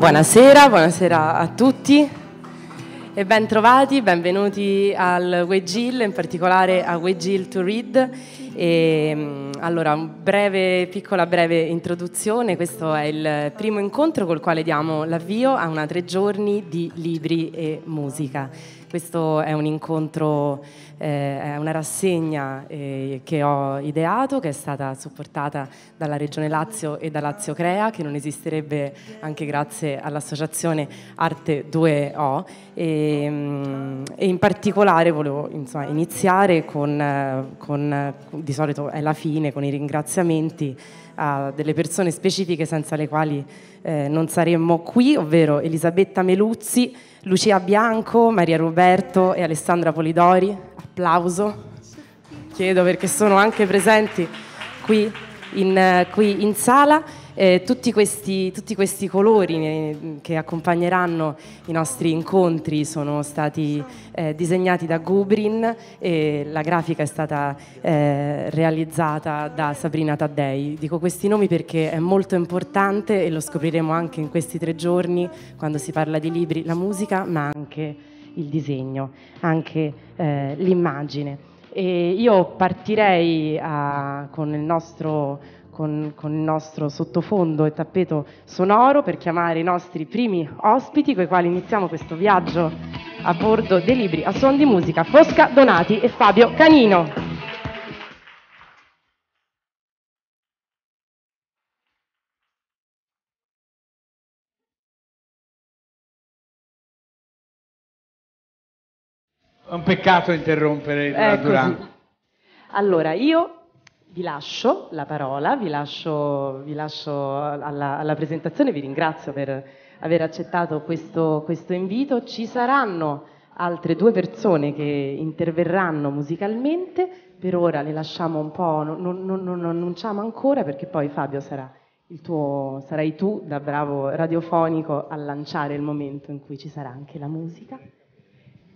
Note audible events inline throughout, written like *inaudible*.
Buonasera, buonasera a tutti e ben trovati, benvenuti al WEGIL, in particolare a WEGIL to Read. E, mm, allora, breve, piccola breve introduzione, questo è il primo incontro col quale diamo l'avvio a una tre giorni di libri e musica. Questo è un incontro eh, è una rassegna eh, che ho ideato, che è stata supportata dalla Regione Lazio e da Lazio Crea, che non esisterebbe anche grazie all'associazione Arte 2O. Mm, e in particolare volevo insomma, iniziare con, eh, con, di solito è la fine, con i ringraziamenti a delle persone specifiche senza le quali eh, non saremmo qui, ovvero Elisabetta Meluzzi, Lucia Bianco, Maria Roberto e Alessandra Polidori. Applauso. Chiedo perché sono anche presenti qui in, eh, qui in sala eh, tutti, questi, tutti, questi, colori eh, che accompagneranno i nostri incontri sono stati eh, disegnati da Gubrin e la grafica è stata eh, realizzata da Sabrina Taddei. Dico questi nomi perché è molto importante e lo scopriremo anche in questi tre giorni quando si parla di libri, la musica ma anche il disegno, anche eh, l'immagine. E io partirei a, ah, con il nostro con, con, il nostro sottofondo e tappeto sonoro per chiamare i nostri primi ospiti, con i quali iniziamo questo viaggio a bordo dei libri a suon di musica, Fosca Donati e Fabio Canino. È un peccato interrompere la durata. Allora, io vi lascio la parola, vi lascio, vi lascio alla, alla, presentazione, vi ringrazio per aver accettato questo, questo invito. Ci saranno altre due persone che interverranno musicalmente, per ora le lasciamo un po', non, non, non, non annunciamo ancora perché poi Fabio sarà il tuo, sarai tu da bravo radiofonico a lanciare il momento in cui ci sarà anche la musica.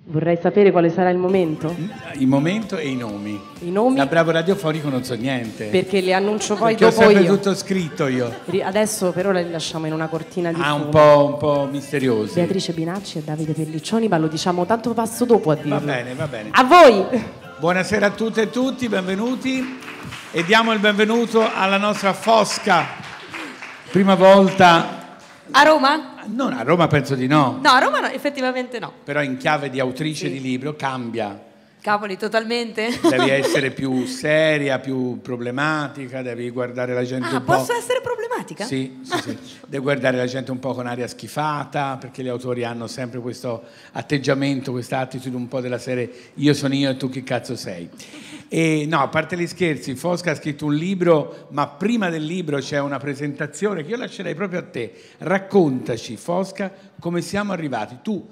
Vorrei sapere quale sarà il momento. Mm, il momento e i nomi. I nomi? Da bravo radiofonico non so niente. Perché le annuncio poi Perché dopo io. ho sempre io. tutto scritto io. Adesso per ora li lasciamo in una cortina di Ah, un po', un po', misteriosi. Beatrice Binacci e Davide Pelliccioni, ma lo diciamo tanto passo dopo a dirlo. Va bene, va bene. A voi! Buonasera a tutte e tutti, benvenuti. E diamo il benvenuto alla nostra Fosca. Prima volta... A Roma? Non a Roma penso di no. No, a Roma no, effettivamente no. Però in chiave di autrice sì. di libro cambia. Cavoli, totalmente. Devi *laughs* essere più seria, più problematica, devi guardare la gente ah, un po'. Posso essere problematica? Sì, sì, sì. *laughs* Devi guardare la gente un po' con aria schifata, perché gli autori hanno sempre questo atteggiamento, questa attitudine un po' della serie io sono io e tu chi cazzo sei. E, no, a parte gli scherzi, Fosca ha scritto un libro, ma prima del libro c'è una presentazione che io lascerei proprio a te. Raccontaci, Fosca, come siamo arrivati. Tu,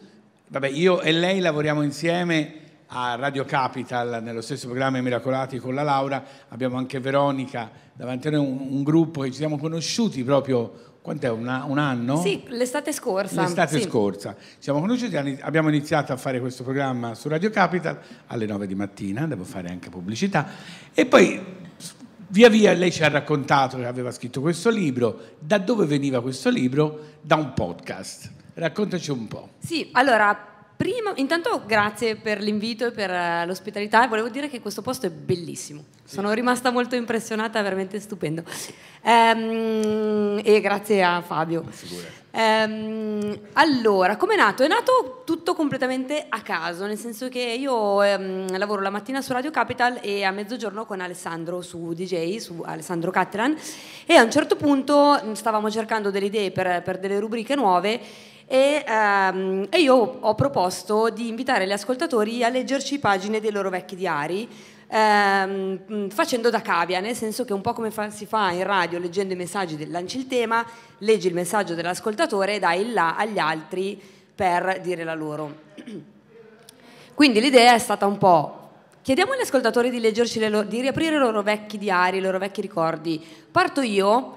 vabbè, io e lei lavoriamo insieme a Radio Capital, nello stesso programma Miracolati con la Laura, abbiamo anche Veronica davanti a noi, un, un gruppo che ci siamo conosciuti proprio quanto è? un anno? Sì, l'estate scorsa. L'estate sì. scorsa. Siamo conosciuti, abbiamo iniziato a fare questo programma su Radio Capital alle 9 di mattina, devo fare anche pubblicità, e poi via via lei ci ha raccontato che aveva scritto questo libro, da dove veniva questo libro? Da un podcast. Raccontaci un po'. Sì, allora prima, intanto grazie per l'invito e per eh, l'ospitalità volevo dire che questo posto è bellissimo. Sì. Sono rimasta molto impressionata, veramente stupendo. Ehm, e grazie a Fabio. Ehm, allora, come è nato? È nato tutto completamente a caso, nel senso che io ehm, lavoro la mattina su Radio Capital e a mezzogiorno con Alessandro su DJ, su Alessandro Cattelan e a un certo punto stavamo cercando delle idee per, per delle rubriche nuove e, ehm, e io ho proposto di invitare gli ascoltatori a leggerci pagine dei loro vecchi diari ehm, mm, facendo da cavia, nel senso che un po' come fa, si fa in radio leggendo i messaggi del lanci il tema, leggi il messaggio dell'ascoltatore e dai il là agli altri per dire la loro. *clears throat* Quindi l'idea è stata un po' Chiediamo agli ascoltatori di leggerci, le loro, di riaprire i loro vecchi diari, i loro vecchi ricordi. Parto io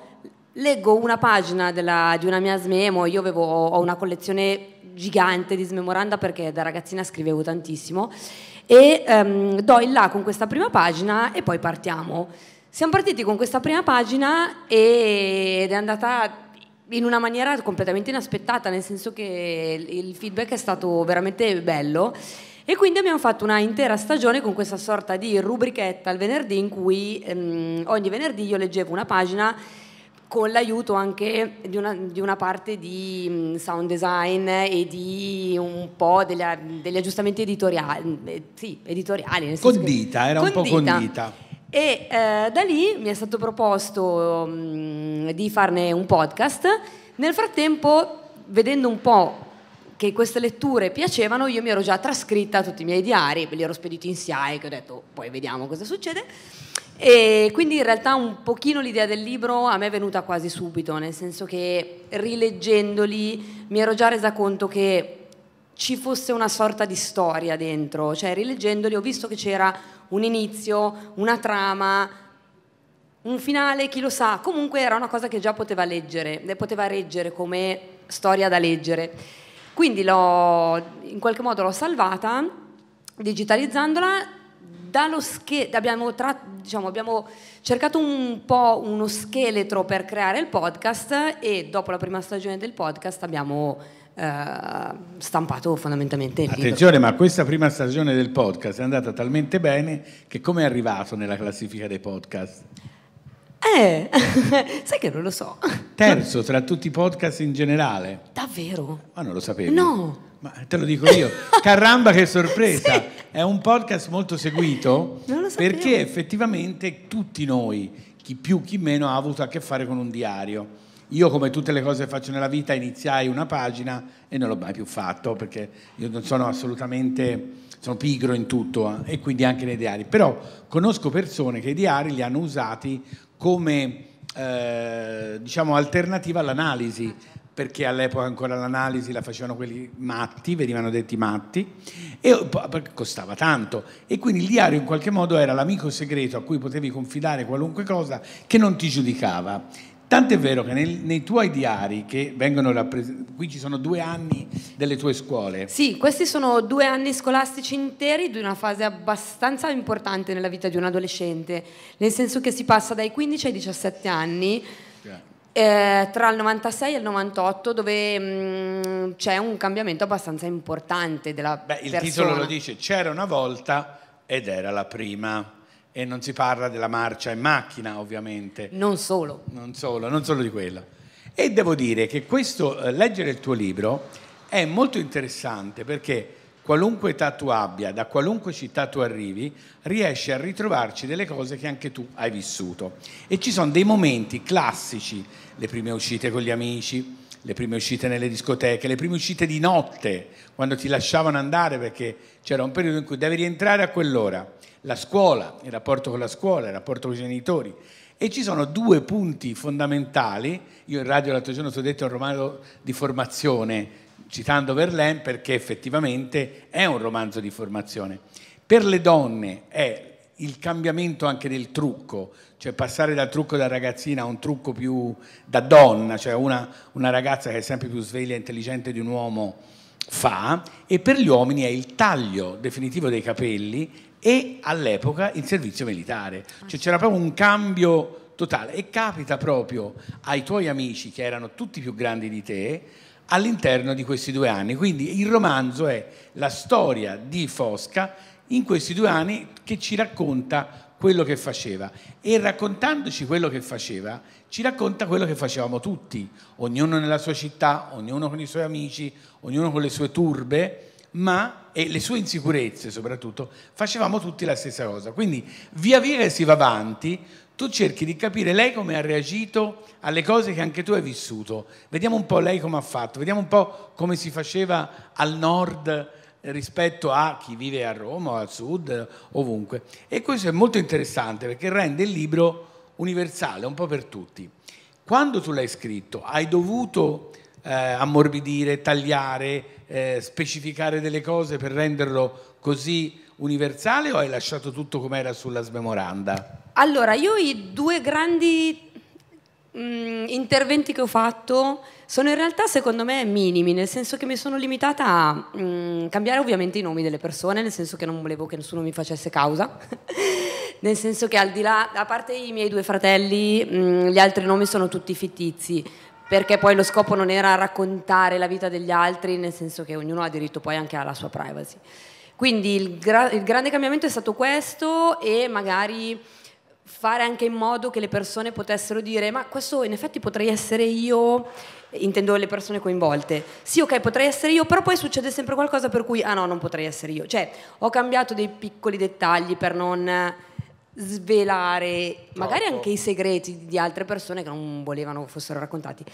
leggo una pagina della, di una mia smemo, io avevo, ho una collezione gigante di smemoranda perché da ragazzina scrivevo tantissimo e um, do il là con questa prima pagina e poi partiamo. Siamo partiti con questa prima pagina e, ed è andata in una maniera completamente inaspettata, nel senso che il feedback è stato veramente bello. E quindi abbiamo fatto una intera stagione con questa sorta di rubrichetta al venerdì in cui um, ogni venerdì io leggevo una pagina con l'aiuto anche di una, di una, parte di mm, sound design e di un po' degli, degli aggiustamenti editoriali, mm, eh, sì, editoriali. Nel condita, era condita. un po' condita. E eh, da lì mi è stato proposto mh, mm, di farne un podcast. Nel frattempo, vedendo un po' che queste letture piacevano, io mi ero già trascritta tutti i miei diari, li ero spediti in SIAE, che ho detto oh, poi vediamo cosa succede. E quindi in realtà un pochino l'idea del libro a me è venuta quasi subito, nel senso che rileggendoli mi ero già resa conto che ci fosse una sorta di storia dentro, cioè rileggendoli ho visto che c'era un inizio, una trama, un finale, chi lo sa, comunque era una cosa che già poteva leggere, poteva reggere come storia da leggere. Quindi in qualche modo l'ho salvata digitalizzandola dallo scheletro abbiamo, diciamo, abbiamo, cercato un po' uno scheletro per creare il podcast e dopo la prima stagione del podcast abbiamo eh, stampato fondamentalmente il Attenzione, libro. ma questa prima stagione del podcast è andata talmente bene che come è arrivato nella classifica dei podcast? Eh, *laughs* sai che non lo so. Terzo tra tutti i podcast in generale. Davvero? Ma non lo sapevo. No. Ma te lo dico io, *laughs* caramba che sorpresa! Sì. È un podcast molto seguito perché effettivamente tutti noi, chi più chi meno, ha avuto a che fare con un diario. Io come tutte le cose che faccio nella vita iniziai una pagina e non l'ho mai più fatto perché io non sono assolutamente, sono pigro in tutto eh, e quindi anche nei diari. Però conosco persone che i diari li hanno usati come eh, diciamo alternativa all'analisi perché all'epoca ancora l'analisi la facevano quelli matti, venivano detti matti, e costava tanto. E quindi il diario in qualche modo era l'amico segreto a cui potevi confidare qualunque cosa che non ti giudicava. Tant'è vero che nel, nei tuoi diari che vengono rappresentati, qui ci sono due anni delle tue scuole. Sì, questi sono due anni scolastici interi di una fase abbastanza importante nella vita di un adolescente, nel senso che si passa dai 15 ai 17 anni eh, tra il 96 e il 98 dove mh, mm, c'è un cambiamento abbastanza importante della Beh, il persona. titolo lo dice, c'era una volta ed era la prima e non si parla della marcia in macchina ovviamente. Non solo. Non solo, non solo di quella. E devo dire che questo, eh, leggere il tuo libro è molto interessante perché qualunque età tu abbia, da qualunque città tu arrivi, riesci a ritrovarci delle cose che anche tu hai vissuto. E ci sono dei momenti classici, le prime uscite con gli amici, le prime uscite nelle discoteche, le prime uscite di notte, quando ti lasciavano andare perché c'era un periodo in cui devi rientrare a quell'ora, la scuola, il rapporto con la scuola, il rapporto con i genitori. E ci sono due punti fondamentali, io in radio l'altro giorno ti ho detto è un romano di formazione, citando Verlaine perché effettivamente è un romanzo di formazione. Per le donne è il cambiamento anche del trucco, cioè passare dal trucco da ragazzina a un trucco più da donna, cioè una, una ragazza che è sempre più sveglia e intelligente di un uomo fa, e per gli uomini è il taglio definitivo dei capelli e all'epoca il servizio militare. Cioè c'era proprio un cambio totale e capita proprio ai tuoi amici che erano tutti più grandi di te all'interno di questi due anni. Quindi il romanzo è la storia di Fosca in questi due anni che ci racconta quello che faceva e raccontandoci quello che faceva ci racconta quello che facevamo tutti, ognuno nella sua città, ognuno con i suoi amici, ognuno con le sue turbe, ma e le sue insicurezze soprattutto, facevamo tutti la stessa cosa. Quindi via via che si va avanti, tu cerchi di capire lei come ha reagito alle cose che anche tu hai vissuto. Vediamo un po' lei come ha fatto, vediamo un po' come si faceva al nord eh, rispetto a chi vive a Roma o al sud, ovunque. E questo è molto interessante perché rende il libro universale, un po' per tutti. Quando tu l'hai scritto, hai dovuto eh, ammorbidire, tagliare, eh, specificare delle cose per renderlo così universale o hai lasciato tutto come era sulla smemoranda? Allora, io i due grandi mh, mm, interventi che ho fatto sono in realtà secondo me minimi, nel senso che mi sono limitata a mh, mm, cambiare ovviamente i nomi delle persone, nel senso che non volevo che nessuno mi facesse causa. *laughs* nel senso che al di là, a parte i miei due fratelli, mm, gli altri nomi sono tutti fittizi perché poi lo scopo non era raccontare la vita degli altri, nel senso che ognuno ha diritto poi anche alla sua privacy. Quindi il, gra il grande cambiamento è stato questo e magari fare anche in modo che le persone potessero dire ma questo in effetti potrei essere io, intendo le persone coinvolte, sì ok potrei essere io, però poi succede sempre qualcosa per cui ah no non potrei essere io, cioè ho cambiato dei piccoli dettagli per non svelare magari certo. anche i segreti di altre persone che non volevano fossero raccontati.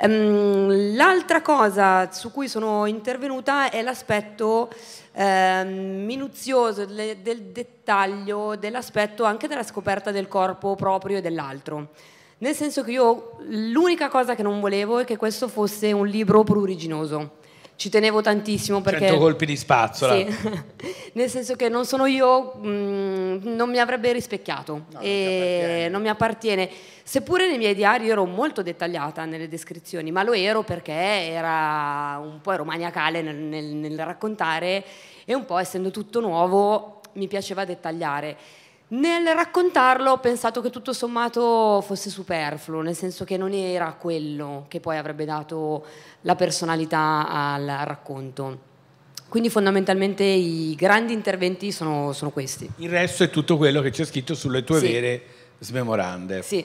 Um, l'altra cosa su cui sono intervenuta è l'aspetto um, minuzioso del, del dettaglio, dell'aspetto anche della scoperta del corpo proprio e dell'altro. Nel senso che io l'unica cosa che non volevo è che questo fosse un libro pruriginoso ci tenevo tantissimo perché... 100 colpi di spazzola. Sì, *laughs* nel senso che non sono io, mh, mm, non mi avrebbe rispecchiato no, e non mi appartiene. Seppure nei miei diari ero molto dettagliata nelle descrizioni, ma lo ero perché era un po' ero maniacale nel, nel, nel raccontare e un po' essendo tutto nuovo mi piaceva dettagliare. Nel raccontarlo ho pensato che tutto sommato fosse superfluo, nel senso che non era quello che poi avrebbe dato la personalità al racconto. Quindi fondamentalmente i grandi interventi sono, sono questi. Il resto è tutto quello che c'è scritto sulle tue sì. vere smemorande. Sì.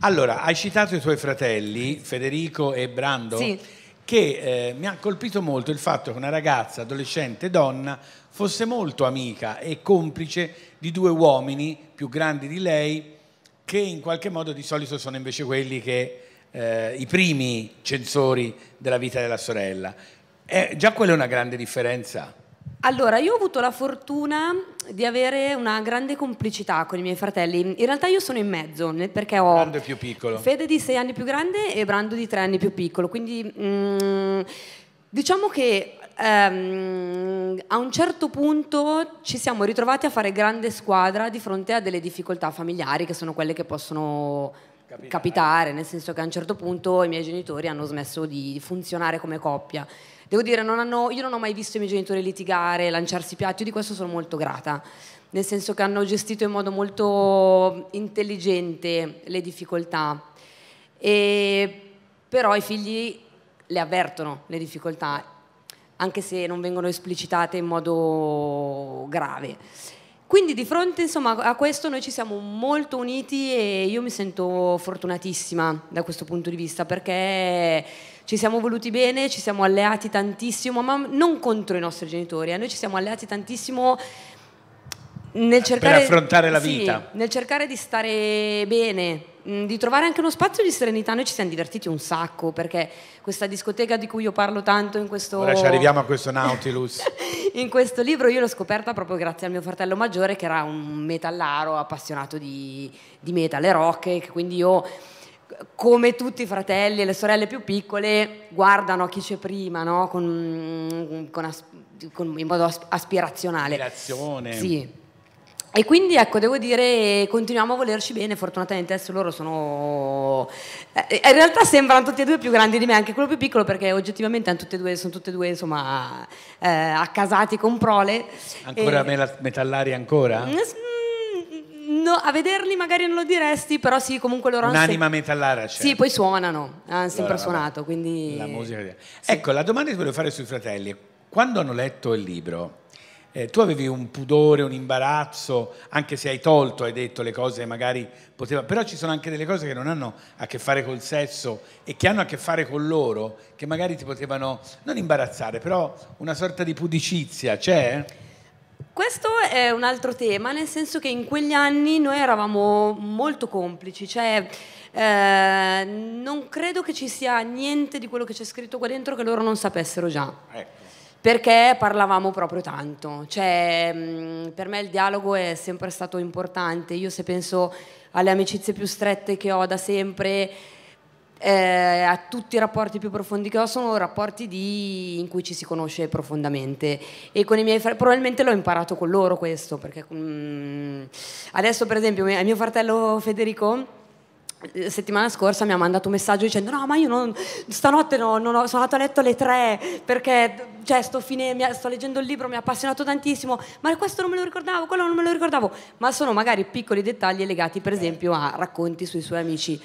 Allora, hai citato i tuoi fratelli, Federico e Brando. Sì che eh, mi ha colpito molto il fatto che una ragazza, adolescente, donna, fosse molto amica e complice di due uomini più grandi di lei, che in qualche modo di solito sono invece quelli che eh, i primi censori della vita della sorella. Eh, già quella è una grande differenza. Allora, io ho avuto la fortuna di avere una grande complicità con i miei fratelli. In realtà io sono in mezzo, perché ho... Brando più piccolo. Fede di sei anni più grande e Brando di tre anni più piccolo. Quindi mh, mm, diciamo che Um, a un certo punto ci siamo ritrovati a fare grande squadra di fronte a delle difficoltà familiari che sono quelle che possono capitare, capitare nel senso che a un certo punto i miei genitori hanno smesso di funzionare come coppia. Devo dire, non hanno, io non ho mai visto i miei genitori litigare, lanciarsi piatti, io di questo sono molto grata, nel senso che hanno gestito in modo molto intelligente le difficoltà, e, però i figli le avvertono le difficoltà, anche se non vengono esplicitate in modo grave. Quindi di fronte insomma, a questo noi ci siamo molto uniti e io mi sento fortunatissima da questo punto di vista perché ci siamo voluti bene, ci siamo alleati tantissimo, ma non contro i nostri genitori, eh. noi ci siamo alleati tantissimo nel cercare, per affrontare la vita. Sì, nel cercare di stare bene Mm, di trovare anche uno spazio di serenità. Noi ci siamo divertiti un sacco perché questa discoteca di cui io parlo tanto in questo... Ora ci arriviamo a questo Nautilus. *laughs* in questo libro io l'ho scoperta proprio grazie al mio fratello maggiore che era un metallaro appassionato di, di metal e rock e quindi io come tutti i fratelli e le sorelle più piccole guardano a chi c'è prima no? con, con, con, in modo aspirazionale. Aspirazione. Sì. E quindi ecco, devo dire, continuiamo a volerci bene, fortunatamente adesso loro sono... Eh, eh, in realtà sembrano tutti e due più grandi di me, anche quello più piccolo, perché oggettivamente tutte due, sono tutti e due, insomma, eh, accasati con prole. Ancora e... metallari ancora? Mm, mm, no, a vederli magari non lo diresti, però sì, comunque loro hanno... Un'anima sempre... metallara Cioè. Sì, poi suonano, hanno sempre allora, suonato, quindi... La musica... Sì. Ecco, la domanda che volevo fare sui fratelli. Quando hanno letto il libro eh, tu avevi un pudore, un imbarazzo, anche se hai tolto, hai detto le cose che magari poteva, però ci sono anche delle cose che non hanno a che fare col sesso e che hanno a che fare con loro, che magari ti potevano non imbarazzare, però una sorta di pudicizia c'è? Questo è un altro tema, nel senso che in quegli anni noi eravamo molto complici, cioè eh, non credo che ci sia niente di quello che c'è scritto qua dentro che loro non sapessero già. Ecco perché parlavamo proprio tanto, cioè, per me il dialogo è sempre stato importante, io se penso alle amicizie più strette che ho da sempre, eh, a tutti i rapporti più profondi che ho sono rapporti di, in cui ci si conosce profondamente e con i miei fratelli probabilmente l'ho imparato con loro questo perché mh, adesso per esempio mio fratello Federico la settimana scorsa mi ha mandato un messaggio dicendo no ma io non, stanotte no, non ho, sono andato a letto alle tre perché cioè, sto, fine, mi, sto, leggendo il libro mi ha appassionato tantissimo ma questo non me lo ricordavo quello non me lo ricordavo ma sono magari piccoli dettagli legati per eh. esempio a racconti sui suoi amici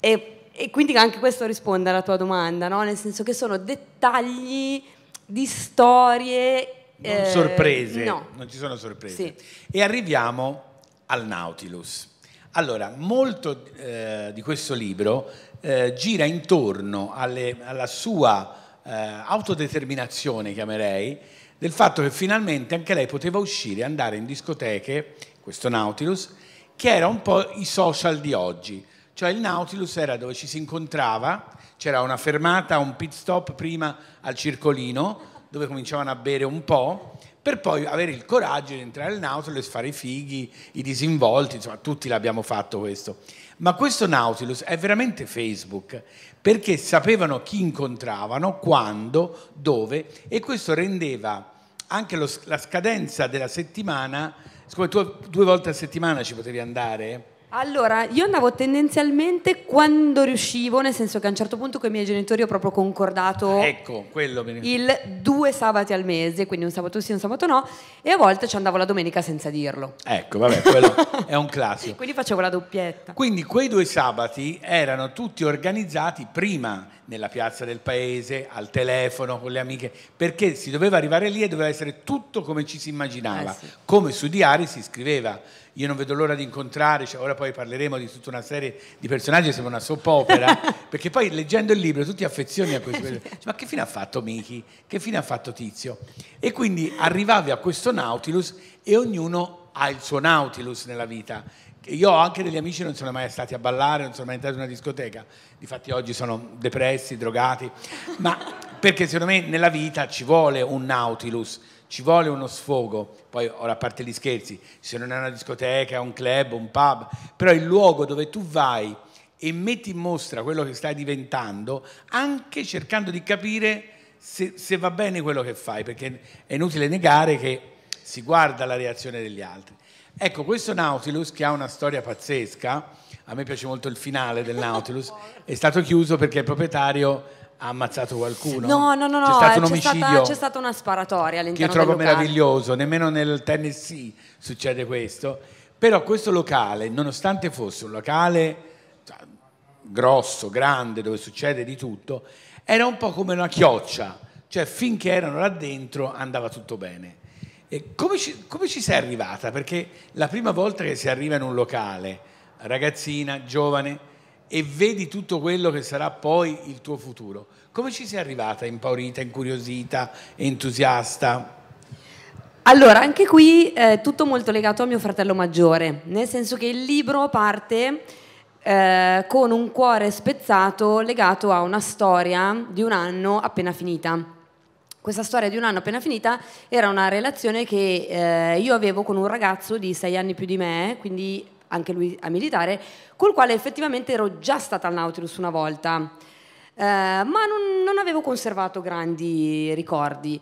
e, e quindi anche questo risponde alla tua domanda no? nel senso che sono dettagli di storie non eh, sorprese no. non ci sono sorprese sì. e arriviamo al Nautilus allora, molto eh, di questo libro eh, gira intorno alle, alla sua eh, autodeterminazione, chiamerei, del fatto che finalmente anche lei poteva uscire, e andare in discoteche, questo Nautilus, che era un po' i social di oggi. Cioè il Nautilus era dove ci si incontrava, c'era una fermata, un pit stop prima al circolino, dove cominciavano a bere un po', per poi avere il coraggio di entrare nel Nautilus, fare i fighi, i disinvolti, insomma tutti l'abbiamo fatto questo. Ma questo Nautilus è veramente Facebook, perché sapevano chi incontravano, quando, dove e questo rendeva anche lo, la scadenza della settimana, siccome tu due volte a settimana ci potevi andare, allora, io andavo tendenzialmente quando riuscivo, nel senso che a un certo punto con i miei genitori ho proprio concordato ecco, il due sabati al mese, quindi un sabato sì, e un sabato no, e a volte ci andavo la domenica senza dirlo. Ecco, vabbè, quello *laughs* è un classico. Quindi facevo la doppietta. Quindi quei due sabati erano tutti organizzati prima nella piazza del paese, al telefono, con le amiche, perché si doveva arrivare lì e doveva essere tutto come ci si immaginava, eh sì. come su diari si scriveva io non vedo l'ora di incontrare, cioè, ora poi parleremo di tutta una serie di personaggi, sembra una soap opera, *laughs* perché poi leggendo il libro tutti affezioni a questo, eh, cioè, ma che fine ha fatto Miki, che fine ha fatto Tizio? E quindi arrivavi a questo Nautilus e ognuno ha il suo Nautilus nella vita. Io ho anche degli amici che non sono mai stati a ballare, non sono mai entrati in una discoteca, difatti oggi sono depressi, drogati, ma perché secondo me nella vita ci vuole un Nautilus, ci vuole uno sfogo, poi ora a parte gli scherzi, se non è una discoteca, un club, un pub, però il luogo dove tu vai e metti in mostra quello che stai diventando, anche cercando di capire se, se va bene quello che fai, perché è inutile negare che si guarda la reazione degli altri. Ecco, questo Nautilus che ha una storia pazzesca, a me piace molto il finale del *laughs* Nautilus, è stato chiuso perché il proprietario ha ammazzato qualcuno? No, no, no, no. C'è stato un eh, omicidio. Stata, c'è stata una sparatoria all'interno Che io trovo meraviglioso, nemmeno nel Tennessee succede questo. Però questo locale, nonostante fosse un locale cioè, grosso, grande, dove succede di tutto, era un po' come una chioccia, cioè finché erano là dentro andava tutto bene. Come ci, come ci sei arrivata? Perché la prima volta che si arriva in un locale, ragazzina, giovane, e vedi tutto quello che sarà poi il tuo futuro. Come ci sei arrivata impaurita, incuriosita, entusiasta? Allora, anche qui è eh, tutto molto legato a mio fratello maggiore, nel senso che il libro parte eh, con un cuore spezzato legato a una storia di un anno appena finita. Questa storia di un anno appena finita era una relazione che eh, io avevo con un ragazzo di sei anni più di me, quindi anche lui a militare, col quale effettivamente ero già stata al Nautilus una volta, eh, ma non, non, avevo conservato grandi ricordi.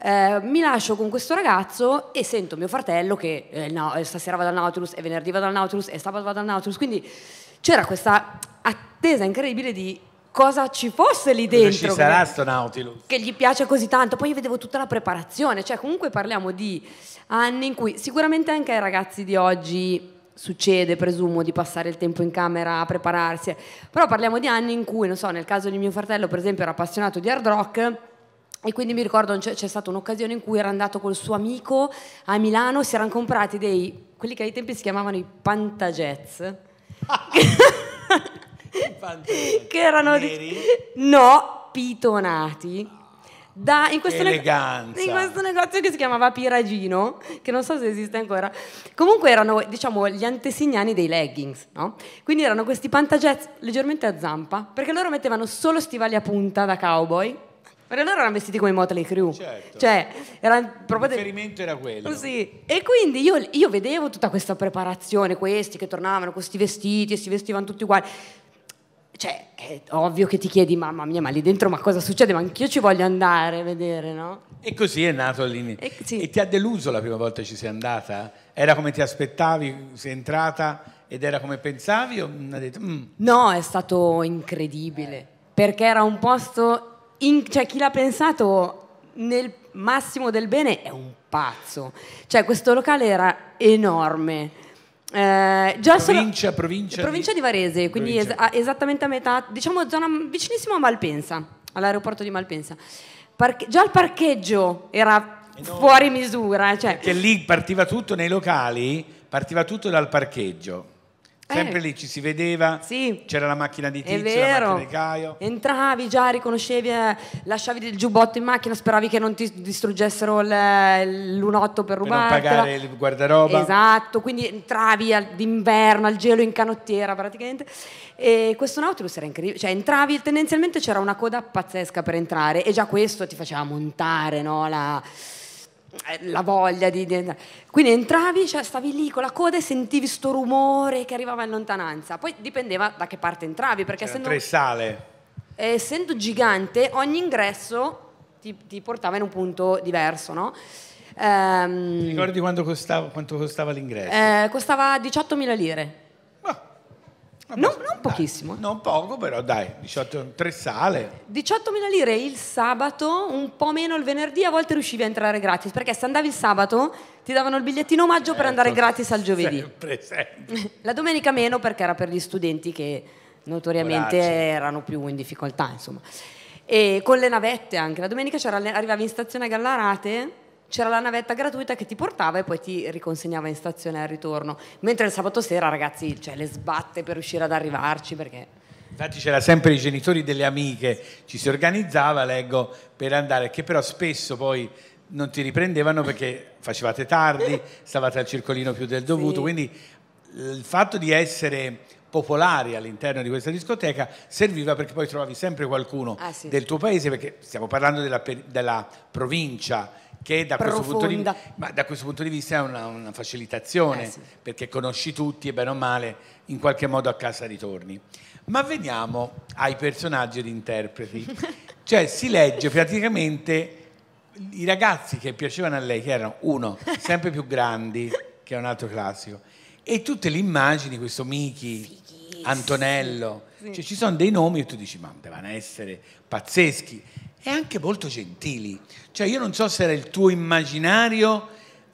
Eh, mi lascio con questo ragazzo e sento mio fratello che eh, no, eh, stasera vado al Nautilus, e venerdì vado al Nautilus, e sabato vado al Nautilus, quindi c'era questa attesa incredibile di cosa ci fosse lì dentro. Cosa ci sarà sto Nautilus. Che gli piace così tanto. Poi io vedevo tutta la preparazione, cioè comunque parliamo di anni in cui sicuramente anche ai ragazzi di oggi succede, presumo, di passare il tempo in camera a prepararsi, però parliamo di anni in cui, non so, nel caso di mio fratello, per esempio, era appassionato di hard rock. E quindi mi ricordo c'è stata un'occasione in cui era andato col suo amico a Milano, si erano comprati dei, quelli che ai tempi si chiamavano i Pantajets. *laughs* che erano... Neri. no, pitonati da, in, questo neg- in, questo negozio che si chiamava Piragino, che non so se esiste ancora. Comunque erano, diciamo, gli antesignani dei leggings, no? Quindi erano questi pantagets leggermente a zampa, perché loro mettevano solo stivali a punta da cowboy. Perché loro erano vestiti come i Motley Crue. Certo. Cioè, erano proprio... Il riferimento de- era quello. Sì. E quindi io, io vedevo tutta questa preparazione, questi che tornavano con questi vestiti e si vestivano tutti uguali cioè, è ovvio che ti chiedi, mamma mia, ma lì dentro ma cosa succede? Ma anch'io ci voglio andare a vedere, no? E così è nato all'inizio. E, sì. e, ti ha deluso la prima volta che ci sei andata? Era come ti aspettavi, sei entrata ed era come pensavi? Detto, mm. No, è stato incredibile, eh. perché era un posto, in, cioè chi l'ha pensato nel massimo del bene è un pazzo. Cioè questo locale era enorme eh, già provincia, solo, provincia, provincia di... Varese, quindi es- esattamente a metà, diciamo zona vicinissima a Malpensa, all'aeroporto di Malpensa. Parche- già il parcheggio era Enorme. Eh fuori misura. Cioè. Che lì partiva tutto nei locali, partiva tutto dal parcheggio. Sempre eh. lì ci si vedeva, sì. c'era la macchina di Tizio, la macchina di Caio. Entravi già, riconoscevi, eh, lasciavi il giubbotto in macchina, speravi che non ti distruggessero l'unotto per rubare. Per non pagare il guardaroba. Esatto, quindi entravi al, d'inverno, al gelo in canottiera praticamente. E questo Nautilus era incredibile, cioè entravi, tendenzialmente c'era una coda pazzesca per entrare e già questo ti faceva montare, no? La eh, la voglia di, di... Quindi entravi, cioè, stavi lì con la coda e sentivi sto rumore che arrivava in lontananza. Poi dipendeva da che parte entravi, perché essendo... Tre sale. Eh, essendo gigante, ogni ingresso ti, ti, portava in un punto diverso, no? Ehm, ti ricordi quanto costava, quanto costava l'ingresso? Eh, costava 18.000 lire non, non, pochissimo. Dai, eh. non poco, però dai, 18, tre sale. 18.000 lire il sabato, un po' meno il venerdì, a volte riuscivi a entrare gratis, perché se andavi il sabato ti davano il bigliettino omaggio eh, per andare certo. gratis al giovedì. Sempre, sempre. *laughs* La domenica meno perché era per gli studenti che notoriamente Coraggio. erano più in difficoltà, insomma. E con le navette anche, la domenica arrivavi in stazione a Gallarate c'era la navetta gratuita che ti portava e poi ti riconsegnava in stazione al ritorno. Mentre il sabato sera, ragazzi, cioè, le sbatte per riuscire ad arrivarci perché... Infatti c'era sempre i genitori delle amiche, ci si organizzava, leggo, per andare, che però spesso poi non ti riprendevano perché facevate tardi, stavate al circolino più del dovuto, sì. quindi il fatto di essere popolari all'interno di questa discoteca serviva perché poi trovavi sempre qualcuno ah, sì. del tuo paese, perché stiamo parlando della, della provincia che da questo, punto di, da questo punto di, vista è una, una facilitazione, eh sì. perché conosci tutti e bene o male in qualche modo a casa ritorni. Ma veniamo ai personaggi ed interpreti. *laughs* cioè si legge praticamente i ragazzi che piacevano a lei, che erano uno, sempre più grandi, che è un altro classico, e tutte le immagini, questo Miki, Antonello, sì. cioè ci sono dei nomi e tu dici ma devono essere pazzeschi e anche molto gentili. Cioè io non so se era il tuo immaginario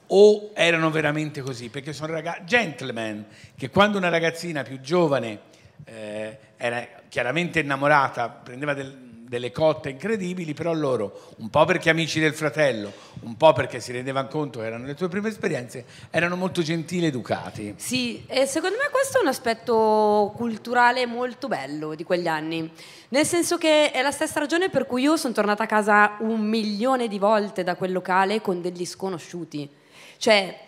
o erano veramente così, perché sono ragazzi, gentlemen, che quando una ragazzina più giovane eh, era chiaramente innamorata, prendeva del, delle cotte incredibili, però loro, un po' perché amici del fratello, un po' perché si rendevano conto che erano le tue prime esperienze, erano molto gentili ed educati. Sì, e secondo me questo è un aspetto culturale molto bello di quegli anni, nel senso che è la stessa ragione per cui io sono tornata a casa un milione di volte da quel locale con degli sconosciuti. Cioè,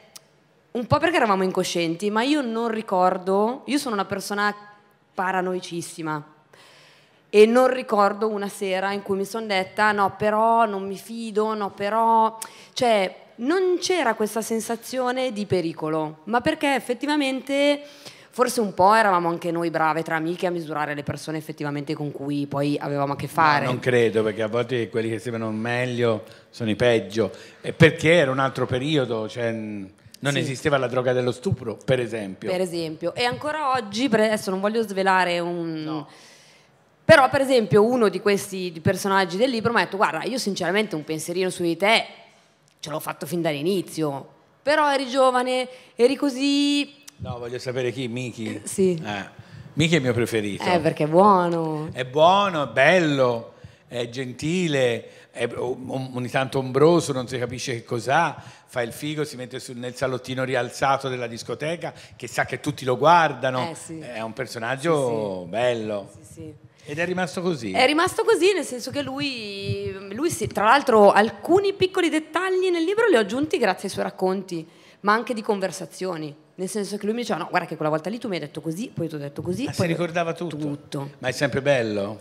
un po' perché eravamo incoscienti, ma io non ricordo, io sono una persona paranoicissima e non ricordo una sera in cui mi sono detta no però non mi fido, no però, cioè non c'era questa sensazione di pericolo, ma perché effettivamente forse un po' eravamo anche noi brave tra amiche a misurare le persone effettivamente con cui poi avevamo a che fare. No, non credo, perché a volte quelli che sembrano meglio sono i peggio, e perché era un altro periodo, cioè non sì. esisteva la droga dello stupro, per esempio. Per esempio, e ancora oggi, adesso non voglio svelare un... No però, per esempio, uno di questi personaggi del libro mi ha detto: Guarda, io sinceramente un pensierino su di te ce l'ho fatto fin dall'inizio. Però eri giovane, eri così. No, voglio sapere chi, Miki. Eh, sì. Eh, Miki è il mio preferito. Eh, perché è buono. È buono, è bello, è gentile, è um, um, ogni tanto ombroso, non si capisce che cos'ha. Fa il figo, si mette nel salottino rialzato della discoteca che sa che tutti lo guardano. Eh, sì. È un personaggio sì, sì. bello. Sì, sì. Ed è rimasto così? È rimasto così, nel senso che lui, lui sì, tra l'altro alcuni piccoli dettagli nel libro li ho aggiunti grazie ai suoi racconti, ma anche di conversazioni. Nel senso che lui mi diceva, no, guarda che quella volta lì tu mi hai detto così, poi ti ho detto così. Ma si ricordava tutto. tutto. Ma è sempre bello?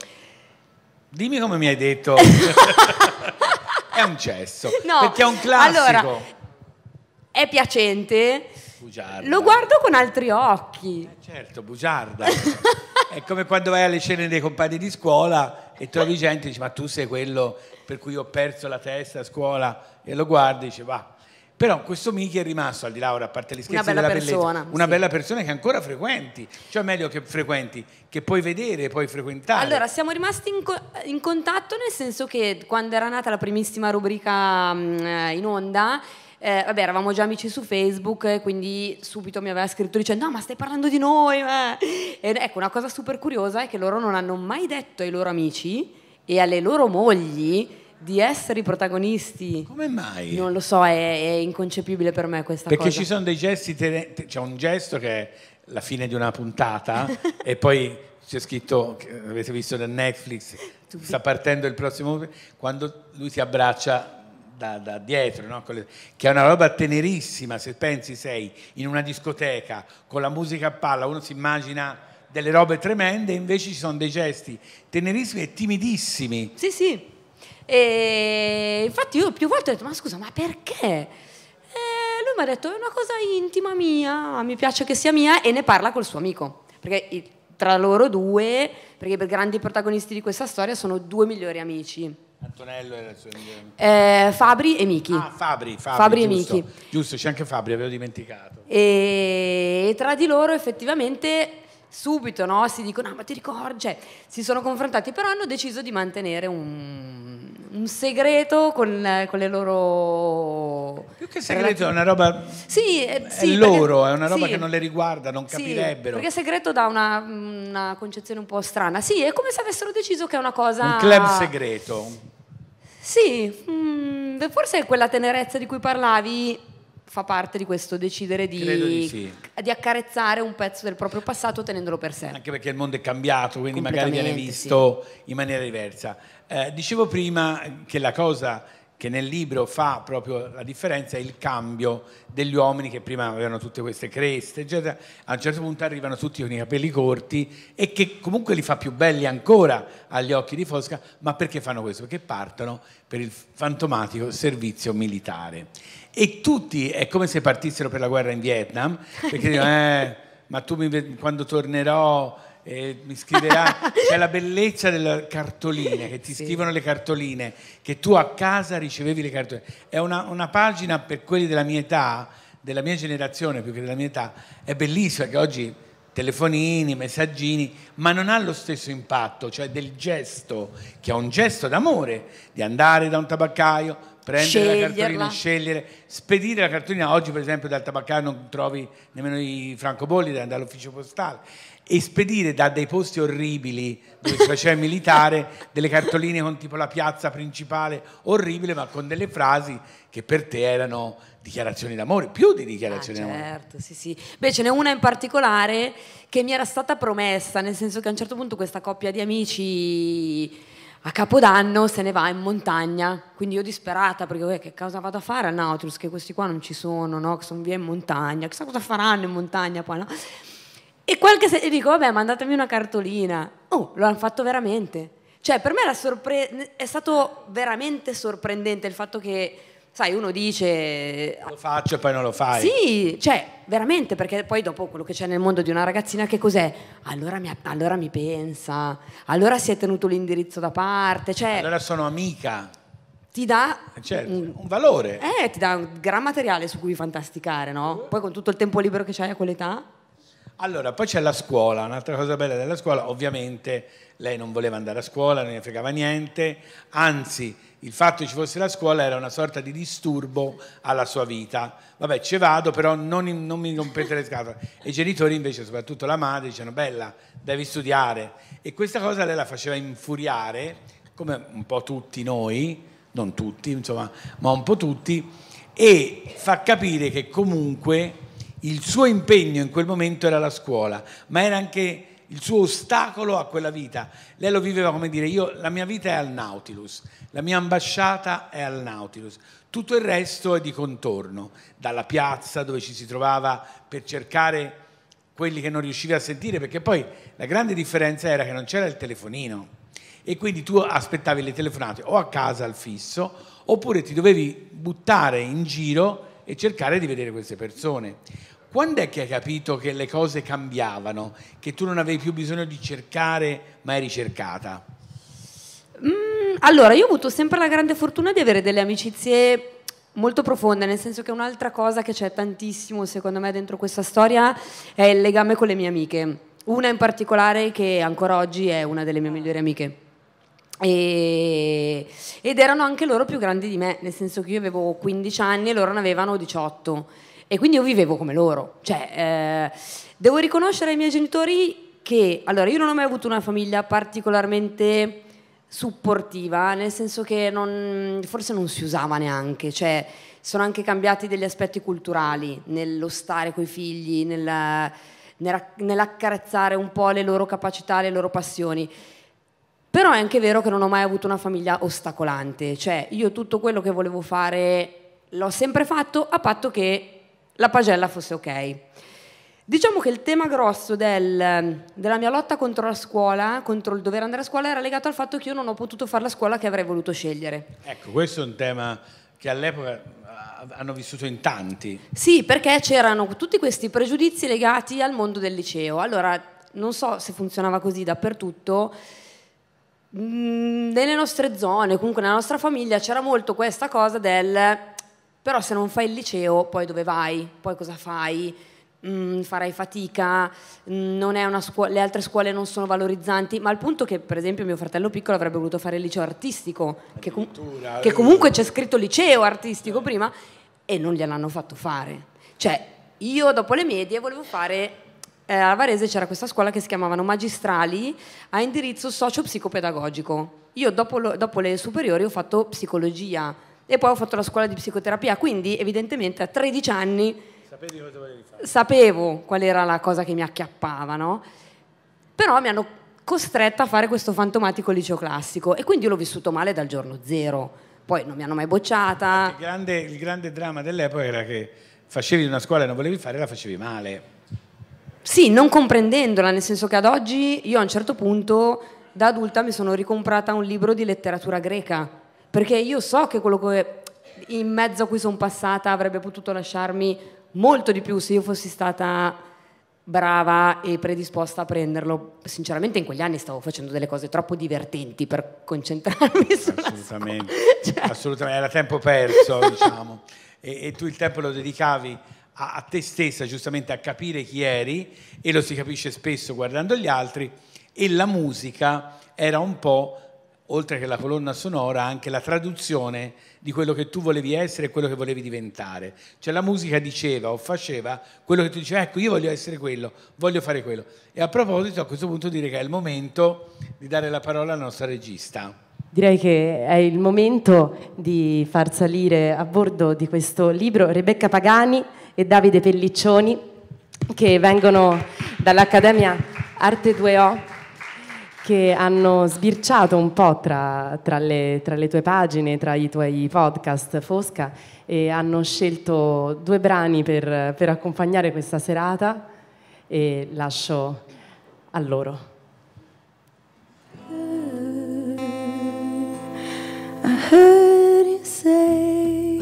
Dimmi come mi hai detto. *laughs* è un cesso. No, perché è un classico. Allora, è piacente. Bugiarda. Lo guardo con altri occhi. Eh certo, bugiarda. *laughs* È come quando vai alle cene dei compagni di scuola e trovi gente e dici ma tu sei quello per cui ho perso la testa a scuola e lo guardi e dici va. Però questo Miki è rimasto, al di là ora, a parte gli scherzi una bella della persona, bellezza, una sì. bella persona che ancora frequenti, cioè meglio che frequenti, che puoi vedere, puoi frequentare. Allora, siamo rimasti in, co- in contatto nel senso che quando era nata la primissima rubrica mh, mm, eh, in onda eh, vabbè, eravamo già amici su Facebook, quindi subito mi aveva scritto dicendo no, ma stai parlando di noi. Eh? Ed ecco, una cosa super curiosa è che loro non hanno mai detto ai loro amici e alle loro mogli di essere i protagonisti. Come mai? Non lo so, è, è inconcepibile per me questa Perché cosa. Perché ci sono dei gesti, c'è un gesto che è la fine di una puntata *laughs* e poi c'è scritto, avete visto da Netflix, sta partendo il prossimo, quando lui si abbraccia da, da dietro, no? che è una roba tenerissima, se pensi sei in una discoteca con la musica a palla, uno si immagina delle robe tremende, invece ci sono dei gesti tenerissimi e timidissimi. Sì, sì. E infatti io più volte ho detto, ma scusa, ma perché? lui mi ha detto è una cosa intima mia, mi piace che sia mia e ne parla col suo amico, perché tra loro due, perché i grandi protagonisti di questa storia sono due migliori amici. Antonello era il suo eh, Fabri e Michi. Ah, Fabri, Fabri, Fabri giusto, e Michi. Giusto, c'è anche Fabri, avevo dimenticato. E tra di loro effettivamente subito no? si dicono, ah, ma ti ricordi, cioè, si sono confrontati, però hanno deciso di mantenere un, un segreto con, con, le loro... Più che segreto è una roba... Sì, eh, è loro, perché, è una roba sì, che non le riguarda, non sì, capirebbero. Perché segreto dà una, una, concezione un po' strana. Sì, è come se avessero deciso che è una cosa... Un club segreto. Sì, mh, mm, forse quella tenerezza di cui parlavi fa parte di questo decidere di, di, sì. di, accarezzare un pezzo del proprio passato tenendolo per sé. Anche perché il mondo è cambiato, quindi magari viene visto sì. in maniera diversa. Eh, dicevo prima che la cosa che nel libro fa proprio la differenza è il cambio degli uomini che prima avevano tutte queste creste, eccetera, a un certo punto arrivano tutti con i capelli corti e che comunque li fa più belli ancora agli occhi di Fosca, ma perché fanno questo? Perché partono per il fantomatico servizio militare e tutti è come se partissero per la guerra in Vietnam, perché dicono, eh, ma tu mi, quando tornerò e eh, mi scriverà, *laughs* c'è la bellezza delle cartoline, che ti sì. scrivono le cartoline, che tu a casa ricevevi le cartoline. È una, una pagina per quelli della mia età, della mia generazione più che della mia età, è bellissima, che oggi telefonini, messaggini, ma non ha lo stesso impatto, cioè del gesto, che è un gesto d'amore, di andare da un tabaccaio, prendere la cartolina, scegliere, spedire la cartolina. Oggi, per esempio, dal tabaccaio non trovi nemmeno i francobolli dall'ufficio postale. E spedire da dei posti orribili dove si faceva il militare *laughs* delle cartoline con tipo la piazza principale orribile, ma con delle frasi che per te erano dichiarazioni d'amore, più di dichiarazioni ah, certo, d'amore. Certo, sì, sì. Beh, ce n'è una in particolare che mi era stata promessa, nel senso che a un certo punto questa coppia di amici a Capodanno se ne va in montagna, quindi io disperata perché eh, che cosa vado a fare a Nautilus, che questi qua non ci sono, no? che sono via in montagna, chissà cosa faranno in montagna poi, no? E qualche se- e dico, vabbè, mandatemi una cartolina. Oh, lo hanno fatto veramente. Cioè, per me sorpre- è stato veramente sorprendente il fatto che sai, uno dice... Lo faccio e poi non lo fai. Sì, cioè, veramente, perché poi dopo quello che c'è nel mondo di una ragazzina, che cos'è? Allora mi, allora mi pensa, allora si è tenuto l'indirizzo da parte, cioè... Allora sono amica. Ti dà... Eh, certo, un, un valore. Eh, ti dà un gran materiale su cui fantasticare, no? Poi con tutto il tempo libero che c'hai a quell'età... Allora, poi c'è la scuola, un'altra cosa bella della scuola, ovviamente lei non voleva andare a scuola, non ne fregava niente, anzi il fatto che ci fosse la scuola era una sorta di disturbo alla sua vita. Vabbè, ci vado, però non, non mi rompete le scatole. i genitori invece, soprattutto la madre, dicevano, bella, devi studiare. E questa cosa lei la faceva infuriare, come un po' tutti noi, non tutti, insomma, ma un po' tutti, e fa capire che comunque il suo impegno in quel momento era la scuola, ma era anche il suo ostacolo a quella vita. Lei lo viveva come dire, io, la mia vita è al Nautilus, la mia ambasciata è al Nautilus, tutto il resto è di contorno, dalla piazza dove ci si trovava per cercare quelli che non riuscivi a sentire, perché poi la grande differenza era che non c'era il telefonino e quindi tu aspettavi le telefonate o a casa al fisso oppure ti dovevi buttare in giro e cercare di vedere queste persone. Quando è che hai capito che le cose cambiavano, che tu non avevi più bisogno di cercare, ma eri cercata? Mm, allora, io ho avuto sempre la grande fortuna di avere delle amicizie molto profonde, nel senso che un'altra cosa che c'è tantissimo, secondo me, dentro questa storia è il legame con le mie amiche. Una in particolare che ancora oggi è una delle mie migliori amiche. E, ed erano anche loro più grandi di me, nel senso che io avevo 15 anni e loro ne avevano 18. E quindi io vivevo come loro. Cioè, eh, devo riconoscere ai miei genitori che, allora, io non ho mai avuto una famiglia particolarmente supportiva, nel senso che non, forse non si usava neanche, cioè sono anche cambiati degli aspetti culturali nello stare con i figli, nella, nell'accarezzare un po' le loro capacità, le loro passioni. Però è anche vero che non ho mai avuto una famiglia ostacolante, cioè io tutto quello che volevo fare l'ho sempre fatto a patto che la pagella fosse ok. Diciamo che il tema grosso del, della mia lotta contro la scuola, contro il dover andare a scuola, era legato al fatto che io non ho potuto fare la scuola che avrei voluto scegliere. Ecco, questo è un tema che all'epoca eh, hanno vissuto in tanti. Sì, perché c'erano tutti questi pregiudizi legati al mondo del liceo. Allora, non so se funzionava così dappertutto. Mm, nelle nostre zone, comunque nella nostra famiglia, c'era molto questa cosa del però se non fai il liceo, poi dove vai? Poi cosa fai? Mm, farai fatica, mm, le altre scuole non sono valorizzanti, ma al punto che per esempio mio fratello piccolo avrebbe voluto fare il liceo artistico, che, com che eh. comunque c'è scritto liceo artistico prima, e non gliel'hanno fatto fare. Cioè, io dopo le medie volevo fare eh, a Varese c'era questa scuola che si chiamavano magistrali a indirizzo socio-psicopedagogico. Io dopo, lo, dopo, le superiori ho fatto psicologia e poi ho fatto la scuola di psicoterapia, quindi evidentemente a 13 anni sapevo qual era la cosa che mi acchiappava, no? però mi hanno costretta a fare questo fantomatico liceo classico e quindi l'ho vissuto male dal giorno zero, poi non mi hanno mai bocciata. Il grande, il grande dramma dell'epoca era che facevi una scuola e non volevi fare, la facevi male. Sì, non comprendendola, nel senso che ad oggi io a un certo punto da adulta mi sono ricomprata un libro di letteratura greca perché io so che quello che in mezzo a cui sono passata avrebbe potuto lasciarmi molto di più se io fossi stata brava e predisposta a prenderlo. Sinceramente in quegli anni stavo facendo delle cose troppo divertenti per concentrarmi *laughs* assolutamente, *laughs* cioè... assolutamente, era tempo perso *laughs* diciamo. E, e, tu il tempo lo dedicavi a, a te stessa, giustamente a capire chi eri e lo si capisce spesso guardando gli altri e la musica era un po' oltre che la colonna sonora, anche la traduzione di quello che tu volevi essere e quello che volevi diventare. Cioè la musica diceva o faceva quello che tu dicevi, ecco io voglio essere quello, voglio fare quello. E a proposito, a questo punto direi che è il momento di dare la parola alla nostra regista. Direi che è il momento di far salire a bordo di questo libro Rebecca Pagani e Davide Pelliccioni che vengono dall'Accademia Arte 2O che hanno sbirciato un po' tra, tra, le, tra, le, tue pagine, tra i tuoi podcast Fosca e hanno scelto due brani per, per accompagnare questa serata e lascio a loro. I heard you say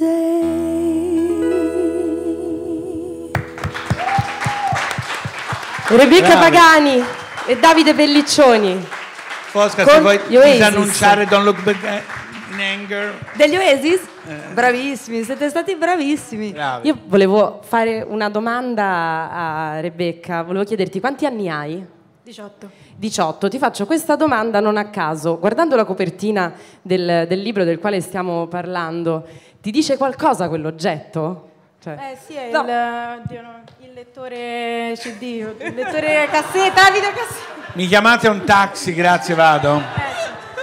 day. Rebecca Bravo. Pagani e Davide Pelliccioni. Fosca, se vuoi disannunciare Don't Look Back in Anger. Degli Oasis? Eh. Bravissimi, siete stati bravissimi. Bravi. Io volevo fare una domanda a Rebecca, volevo chiederti quanti anni hai? 18. 18. Ti faccio questa domanda non a caso, guardando la copertina del, del libro del quale stiamo parlando. Ti dice qualcosa quell'oggetto? Cioè, eh sì, è no. il, Dio, no, il, lettore CD, il lettore cassetta, videocassetta. Mi chiamate un taxi, grazie, vado. Eh.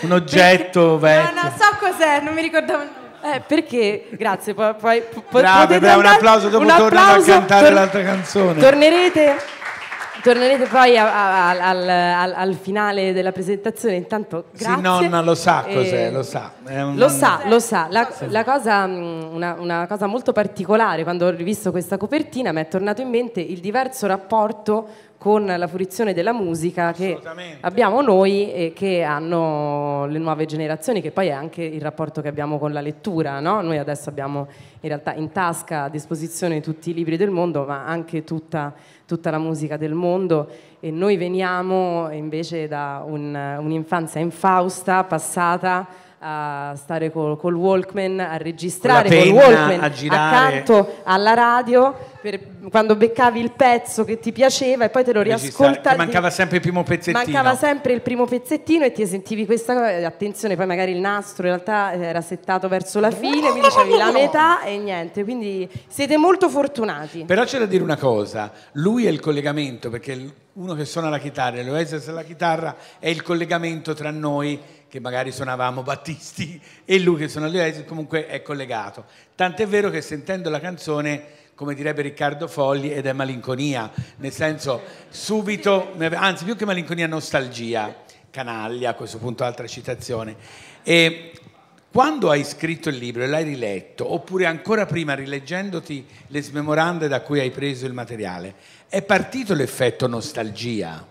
Un oggetto vecchio. No, no, so cos'è, non mi ricordavo. Eh, perché, grazie, poi... poi Bravo, beh, un applauso, dopo un tornano applauso, a cantare tor- l'altra canzone. Tornerete tornerete poi a, a, a, al, al, al, finale della presentazione. Intanto, grazie. Sì, nonna lo sa cos'è, lo sa. Un... Lo sa, lo sa. La, la cosa, mm, una, una, cosa molto particolare, quando ho rivisto questa copertina, mi è tornato in mente il diverso rapporto con la fruizione della musica che abbiamo noi e che hanno le nuove generazioni, che poi è anche il rapporto che abbiamo con la lettura. No? Noi adesso abbiamo in realtà in tasca a disposizione tutti i libri del mondo, ma anche tutta tutta la musica del mondo e noi veniamo invece da un, un'infanzia infausta, passata a stare col, col Walkman, a registrare col Walkman a girare. accanto alla radio per, quando beccavi il pezzo che ti piaceva e poi te lo riascoltavi. Mancava sempre il primo pezzettino. Mancava sempre il primo pezzettino e ti sentivi questa cosa. Eh, attenzione, poi magari il nastro in realtà eh, era settato verso la fine, quindi c'avevi la metà e niente. Quindi siete molto fortunati. Però c'è da dire una cosa: lui è il collegamento perché uno che suona la chitarra e l'Oasis alla chitarra è il collegamento tra noi che magari suonavamo Battisti e lui che suona l'Oasis comunque è collegato. Tant'è vero che sentendo la canzone come direbbe Riccardo Fogli, ed è malinconia, nel senso subito, anzi più che malinconia, nostalgia, canaglia, a questo punto altra citazione. E quando hai scritto il libro e l'hai riletto, oppure ancora prima rileggendoti le smemorande da cui hai preso il materiale, è partito l'effetto nostalgia?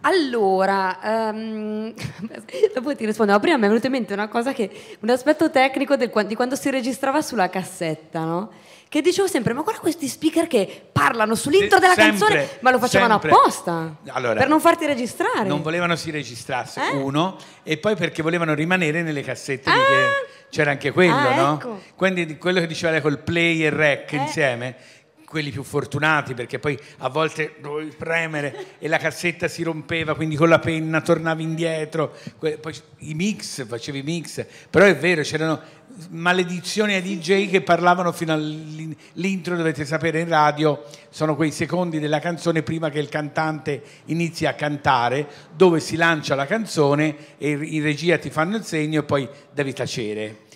Allora, um, *laughs* dopo ti rispondo, ma prima mi è venuta in mente una cosa che, un aspetto tecnico del, di quando si registrava sulla cassetta, no? Che dicevo sempre, ma guarda questi speaker che parlano sull'intro della sempre, canzone, ma lo facevano sempre. apposta allora, per non farti registrare. Non volevano si registrasse, eh? uno, e poi perché volevano rimanere nelle cassette ah! che c'era anche quello, ah, no? Ecco. Quindi quello che diceva lei col play e rec eh. insieme quelli più fortunati, perché poi a volte dovevi premere e la cassetta si rompeva, quindi con la penna tornavi indietro, poi i mix, facevi mix, però è vero, c'erano maledizioni ai DJ che parlavano fino all'intro, dovete sapere in radio, sono quei secondi della canzone prima che il cantante inizi a cantare, dove si lancia la canzone e in regia ti fanno il segno e poi devi tacere.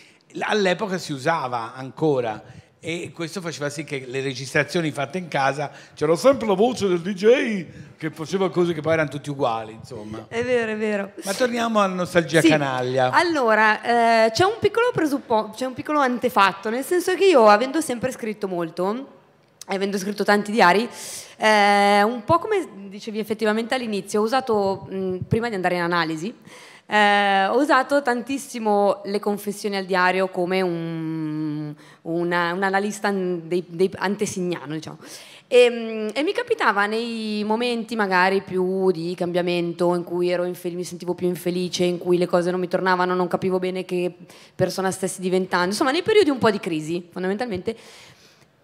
All'epoca si usava ancora e questo faceva sì che le registrazioni fatte in casa c'era sempre la voce del DJ che faceva cose che poi erano tutti uguali insomma è vero è vero ma torniamo alla nostalgia sì. canaglia allora eh, c'è un piccolo presupposto c'è un piccolo antefatto nel senso che io avendo sempre scritto molto avendo scritto tanti diari eh, un po' come dicevi effettivamente all'inizio ho usato mh, prima di andare in analisi eh, ho usato tantissimo le confessioni al diario come un, una, un analista dei, dei antesignano, diciamo. E, ehm, e, mi capitava nei momenti magari più di cambiamento in cui infelice, mi sentivo più infelice, in cui le cose non mi tornavano, non capivo bene che persona stessi diventando, insomma nei periodi un po' di crisi fondamentalmente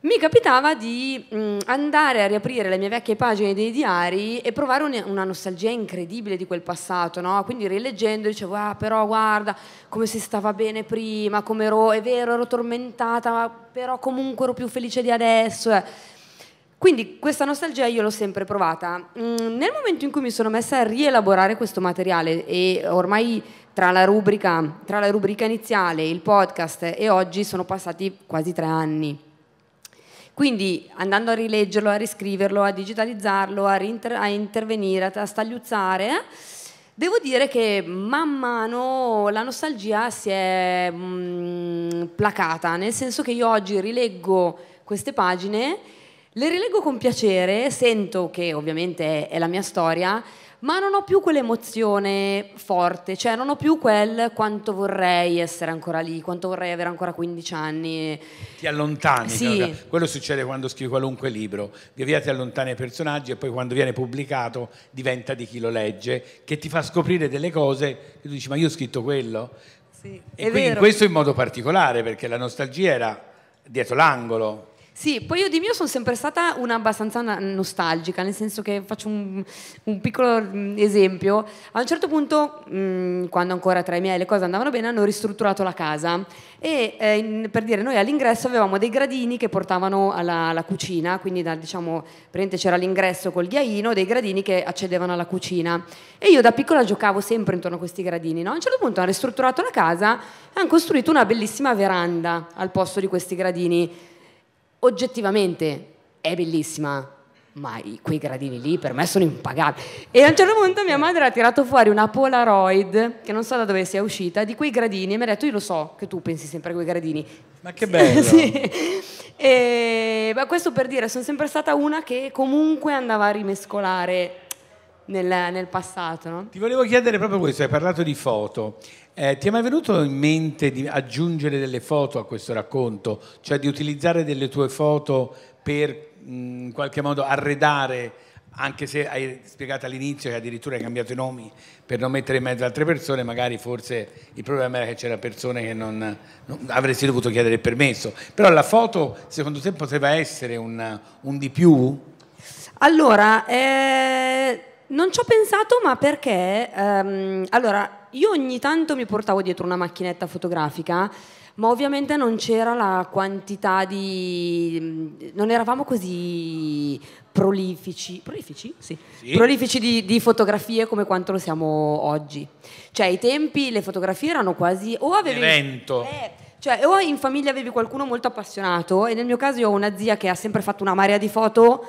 mi capitava di mh, mm, andare a riaprire le mie vecchie pagine dei diari e provare un, una nostalgia incredibile di quel passato, no? Quindi rileggendo dicevo, ah però guarda come si stava bene prima, come ero, è vero, ero tormentata, ma però comunque ero più felice di adesso. Eh. Quindi questa nostalgia io l'ho sempre provata. Mh, mm, nel momento in cui mi sono messa a rielaborare questo materiale e ormai tra la, rubrica, tra la rubrica iniziale, il podcast e oggi sono passati quasi tre anni quindi andando a rileggerlo, a riscriverlo, a digitalizzarlo, a, a intervenire, a stagliuzzare, devo dire che man mano la nostalgia si è mh, mm, placata, nel senso che io oggi rileggo queste pagine, le rileggo con piacere, sento che ovviamente è la mia storia, ma non ho più quell'emozione forte, cioè non ho più quel quanto vorrei essere ancora lì, quanto vorrei avere ancora 15 anni. Ti allontani, sì. Cioè, quello succede quando scrivi qualunque libro, via via ti allontani i personaggi e poi quando viene pubblicato diventa di chi lo legge, che ti fa scoprire delle cose che tu dici ma io ho scritto quello? Sì, e quindi vero. questo in modo particolare perché la nostalgia era dietro l'angolo. Sì, poi io di mio sono sempre stata una abbastanza nostalgica, nel senso che faccio un, un piccolo mm, esempio. A un certo punto, mh, mm, quando ancora tra i miei le cose andavano bene, hanno ristrutturato la casa e eh, in, per dire noi all'ingresso avevamo dei gradini che portavano alla, alla cucina, quindi da, diciamo, c'era l'ingresso col ghiaino, dei gradini che accedevano alla cucina. E io da piccola giocavo sempre intorno a questi gradini. No? A un certo punto hanno ristrutturato la casa e hanno costruito una bellissima veranda al posto di questi gradini oggettivamente è bellissima, ma quei gradini lì per me sono impagabili. E a un certo punto mia madre ha tirato fuori una Polaroid, che non so da dove sia uscita, di quei gradini e mi ha detto, io lo so che tu pensi sempre a quei gradini. Ma che bello! *laughs* sì. e, questo per dire, sono sempre stata una che comunque andava a rimescolare nel, nel passato. No? Ti volevo chiedere proprio questo, hai parlato di foto. Eh, ti è mai venuto in mente di aggiungere delle foto a questo racconto, cioè di utilizzare delle tue foto per mh, mm, in qualche modo arredare, anche se hai spiegato all'inizio che addirittura hai cambiato i nomi per non mettere in mezzo altre persone, magari forse il problema era che c'era persone che non, non, avresti dovuto chiedere il permesso, però la foto secondo te poteva essere un, un di più? Allora, eh non ci ho pensato, ma perché? Ehm, allora, io ogni tanto mi portavo dietro una macchinetta fotografica, ma ovviamente non c'era la quantità di... non eravamo così prolifici, prolifici? Sì. Sì. prolifici di, di, fotografie come quanto lo siamo oggi. Cioè, ai tempi le fotografie erano quasi... o avevi... Evento. Eh, cioè, o in famiglia avevi qualcuno molto appassionato, e nel mio caso io ho una zia che ha sempre fatto una marea di foto...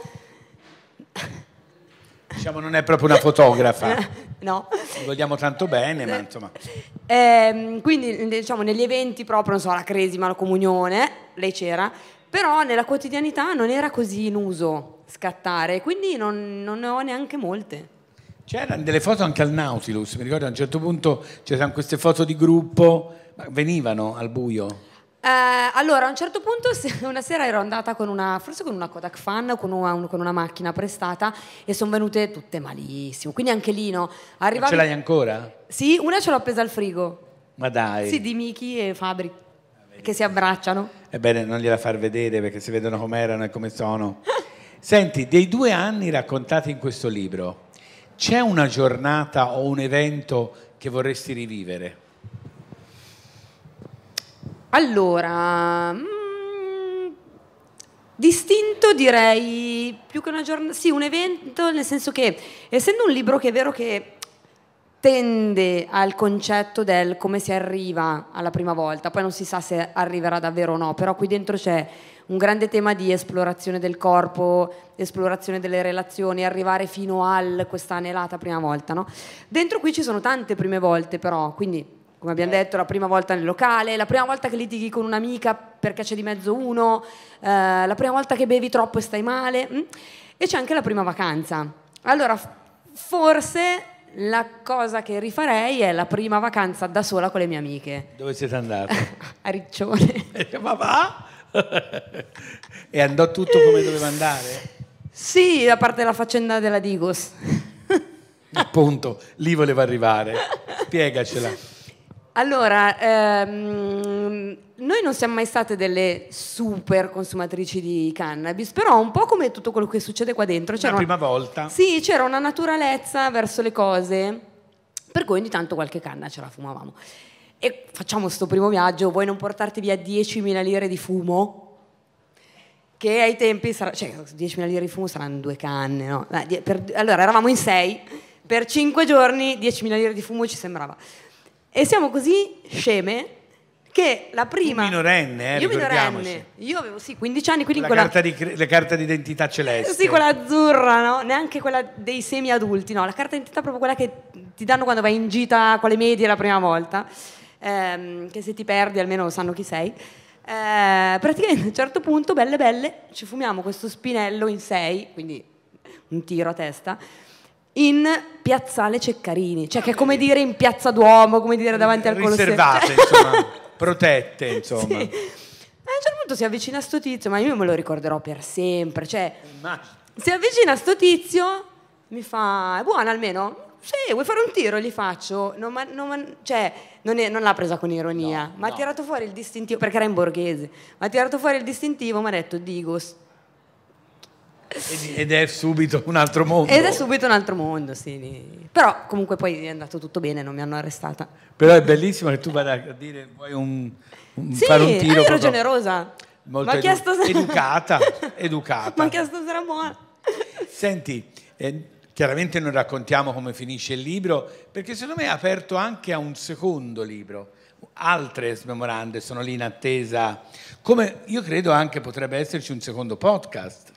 Diciamo non è proprio una fotografa. *laughs* no. Ci vogliamo tanto bene, ma insomma. Eh, quindi diciamo negli eventi proprio, non so, la cresima, la comunione, lei c'era, però nella quotidianità non era così in uso scattare, quindi non, non ne ho neanche molte. C'erano delle foto anche al Nautilus, mi ricordo a un certo punto c'erano queste foto di gruppo, ma venivano al buio? Eh, allora, a un certo punto *laughs* una sera ero andata con una, forse con una Kodak Fan o con una, con una macchina prestata e sono venute tutte malissimo. Quindi anche lì no. Arrivavi... Ce l'hai ancora? Sì, una ce l'ho appesa al frigo. Ma dai. Sì, di Miki e Fabri che si abbracciano. Ebbene, non gliela far vedere perché si vedono com'erano e come sono. *laughs* Senti, dei due anni raccontati in questo libro, c'è una giornata o un evento che vorresti rivivere? Allora, mm, distinto direi più che una giornata, sì, un evento, nel senso che essendo un libro che è vero che tende al concetto del come si arriva alla prima volta, poi non si sa se arriverà davvero o no, però qui dentro c'è un grande tema di esplorazione del corpo, esplorazione delle relazioni, arrivare fino al questa anelata prima volta. No? Dentro qui ci sono tante prime volte però, quindi come abbiamo detto, la prima volta nel locale, la prima volta che litighi con un'amica perché c'è di mezzo uno, eh, la prima volta che bevi troppo e stai male, mh? Mm? e c'è anche la prima vacanza. Allora, forse la cosa che rifarei è la prima vacanza da sola con le mie amiche. Dove siete andate? *laughs* A Riccione. *laughs* Ma va? *laughs* e andò tutto come doveva andare? Sì, a parte la faccenda della Digos. Appunto, lì voleva arrivare. Spiegacela. Allora, ehm, noi non siamo mai state delle super consumatrici di cannabis, però un po' come tutto quello che succede qua dentro. C'era la prima una, volta. Sì, c'era una naturalezza verso le cose, per cui ogni tanto qualche canna ce la fumavamo. E facciamo questo primo viaggio, vuoi non portarti via 10.000 lire di fumo? Che ai tempi, sarà, cioè 10.000 lire di fumo saranno due canne, no? Allora, eravamo in sei, per cinque giorni 10.000 lire di fumo ci sembrava e siamo così sceme che la prima... Un minorenne, eh, io minorenne, io avevo sì 15 anni, quindi la quella... Carta di, la carta d'identità celeste. Sì, quella azzurra, no? Neanche quella dei semi adulti, no? La carta d'identità è proprio quella che ti danno quando vai in gita con le medie la prima volta, ehm, che se ti perdi almeno sanno chi sei. Eh, praticamente a un certo punto, belle belle, ci fumiamo questo spinello in 6, quindi un tiro a testa, in piazzale Ceccarini, cioè che è come dire in piazza Duomo, come dire davanti al Colosseo. Riservate, cioè insomma, *laughs* protette, insomma. Sì. A un certo punto si avvicina a sto tizio, ma io me lo ricorderò per sempre, cioè, si avvicina a sto tizio, mi fa, è buona almeno? Sì, vuoi fare un tiro? Gli faccio. Non, ma, non, cioè, non, è, non l'ha presa con ironia, no, ma no. ha tirato fuori il distintivo, perché era in borghese, ma ha tirato fuori il distintivo, mi ha detto Digos ed è subito un altro mondo. Ed è subito un altro mondo, sì. Però comunque poi è andato tutto bene, non mi hanno arrestata. Però è bellissimo che tu vada a dire vuoi un, un, sì, fare un tiro. Sì, ero generosa. Molto edu- chiesto se... educata, *laughs* educata. Ma chiesto se era buona. Senti, eh, chiaramente non raccontiamo come finisce il libro, perché secondo me è aperto anche a un secondo libro altre smemorande sono lì in attesa. Come io credo anche potrebbe esserci un secondo podcast.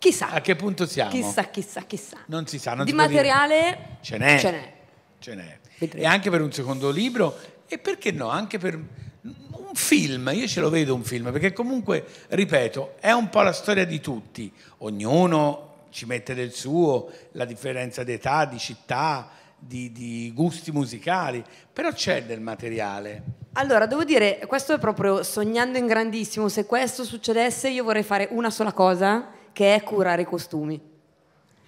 Chissà. A che punto siamo? Chissà, chissà, chissà. Non si sa. Non Di si materiale ce n'è. Ce n'è. Ce n'è. E anche per un secondo libro e perché no, anche per un film, io ce lo vedo un film, perché comunque, ripeto, è un po' la storia di tutti, ognuno ci mette del suo, la differenza d'età, di città, di, di, gusti musicali, però c'è del materiale. Allora, devo dire, questo è proprio sognando in grandissimo, se questo succedesse io vorrei fare una sola cosa che è curare i costumi.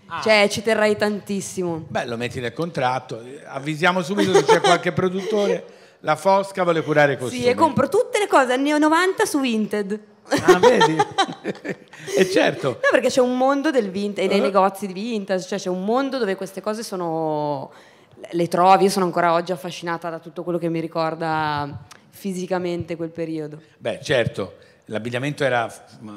Ah. Cioè, ci terrai tantissimo. Beh, lo metti nel contratto, avvisiamo subito se c'è qualche produttore. La Fosca vuole curare i costumi. Sì, e compro tutte le cose, anni 90 su Vinted. Ah, vedi? *laughs* e eh, certo. No, perché c'è un mondo del vintage, dei uh. Eh. negozi di Vinted, cioè c'è un mondo dove queste cose sono... le trovi, io sono ancora oggi affascinata da tutto quello che mi ricorda fisicamente quel periodo. Beh, certo l'abbigliamento era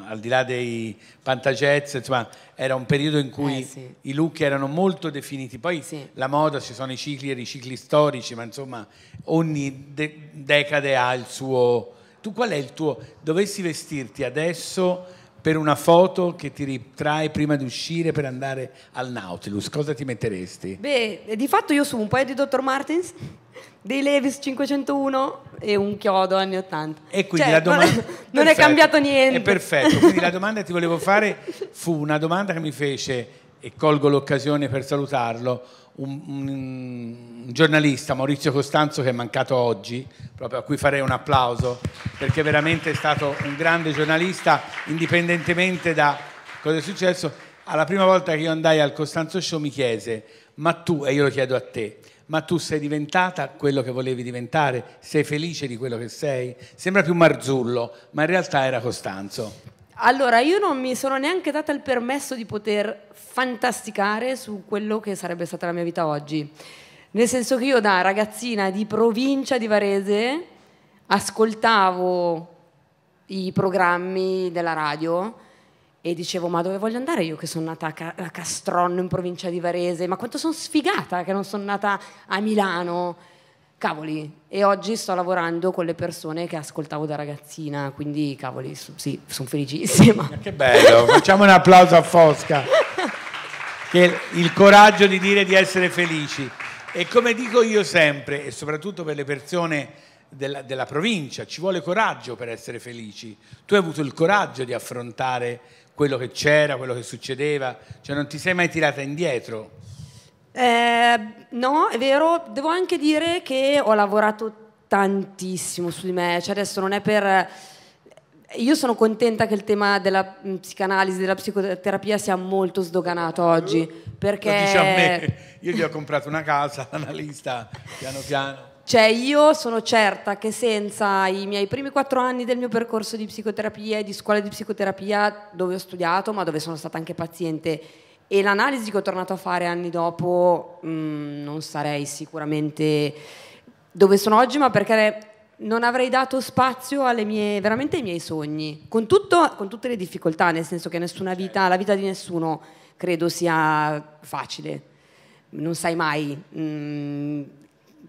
al di là dei pantagez, insomma, era un periodo in cui eh, sì. i look erano molto definiti. Poi sì. la moda, ci sono i cicli e i cicli storici, ma insomma, ogni de- decade ha il suo. Tu qual è il tuo? Dovessi vestirti adesso per una foto che ti ritrae prima di uscire per andare al Nautilus, cosa ti metteresti? Beh, eh, di fatto io su un paio di Dr. Martens, dei Levis 501 e un chiodo anni 80. E quindi cioè, la domanda... Non è, *laughs* cambiato niente. È perfetto, quindi la domanda che ti volevo fare fu una domanda che mi fece, e colgo l'occasione per salutarlo, un, un, giornalista, Maurizio Costanzo, che è mancato oggi, proprio a cui farei un applauso, perché veramente è stato un grande giornalista, indipendentemente da cosa è successo. Alla prima volta che io andai al Costanzo Show mi chiese, ma tu, e io lo chiedo a te, ma tu sei diventata quello che volevi diventare? Sei felice di quello che sei? Sembra più Marzullo, ma in realtà era Costanzo. Allora, io non mi sono neanche data il permesso di poter fantasticare su quello che sarebbe stata la mia vita oggi. Nel senso che io da ragazzina di provincia di Varese ascoltavo i programmi della radio e dicevo ma dove voglio andare io che sono nata a Castronno in provincia di Varese, ma quanto sono sfigata che non sono nata a Milano cavoli, e oggi sto lavorando con le persone che ascoltavo da ragazzina, quindi cavoli, sì, sono felicissima. Che bello, facciamo un applauso a Fosca, che il coraggio di dire di essere felici. E come dico io sempre, e soprattutto per le persone della, della provincia, ci vuole coraggio per essere felici. Tu hai avuto il coraggio di affrontare quello che c'era, quello che succedeva, cioè non ti sei mai tirata indietro. Eh, no, è vero, devo anche dire che ho lavorato tantissimo su di me, cioè adesso non è per... Io sono contenta che il tema della mm, psicanalisi, della psicoterapia sia molto sdoganato oggi, perché... Lo dice a me, io gli ho comprato una casa, *laughs* l'analista, piano piano. Cioè io sono certa che senza i miei primi quattro anni del mio percorso di psicoterapia e di scuola di psicoterapia, dove ho studiato, ma dove sono stata anche paziente e l'analisi che ho tornato a fare anni dopo mh, mm, non sarei sicuramente dove sono oggi, ma perché non avrei dato spazio alle mie, veramente ai miei sogni, con, tutto, con, tutte le difficoltà, nel senso che nessuna certo. vita, la vita di nessuno credo sia facile, non sai mai mh, mm,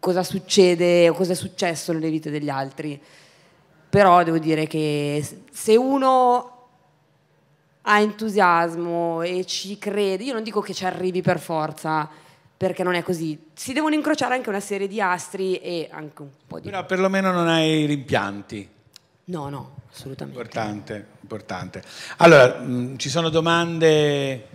cosa succede o cosa è successo nelle vite degli altri, però devo dire che se uno ha entusiasmo e ci crede, io non dico che ci arrivi per forza, perché non è così. Si devono incrociare anche una serie di astri e anche un po' di... Però perlomeno non hai rimpianti. No, no, assolutamente. Importante, importante. Allora, mh, mm, ci sono domande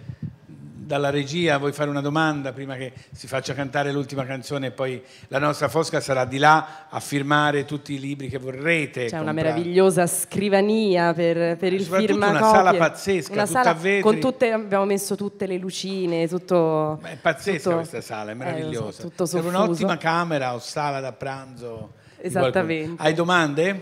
dalla regia vuoi fare una domanda prima che si faccia cantare l'ultima canzone e poi la nostra Fosca sarà di là a firmare tutti i libri che vorrete. C'è comprare. una meravigliosa scrivania per, per il firma. una sala pazzesca, una sala con tutte, abbiamo messo tutte le lucine, tutto... Beh, è pazzesca tutto, questa sala, è eh, meravigliosa. Eh, tutto soffuso. un'ottima camera o sala da pranzo. Esattamente. Hai domande?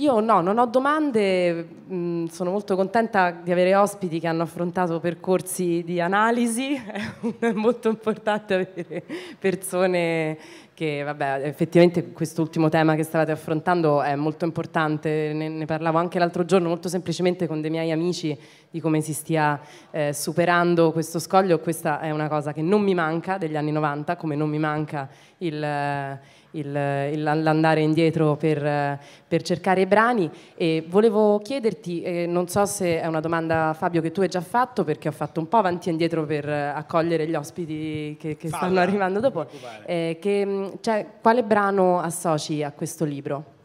Io no, non ho domande, mm, sono molto contenta di avere ospiti che hanno affrontato percorsi di analisi, *laughs* è molto importante avere persone che, vabbè, effettivamente quest'ultimo tema che stavate affrontando è molto importante, ne, parlavo anche l'altro giorno molto semplicemente con dei miei amici di come si stia eh, superando questo scoglio, questa è una cosa che non mi manca degli anni 90, come non mi manca il... Eh, l'andare indietro per, per, cercare i brani. E volevo chiederti, eh, non so se è una domanda Fabio che tu hai già fatto, perché ho fatto un po' avanti e indietro per eh, accogliere gli ospiti che, che stanno arrivando dopo, eh, che, mm, cioè, quale brano associ a questo libro?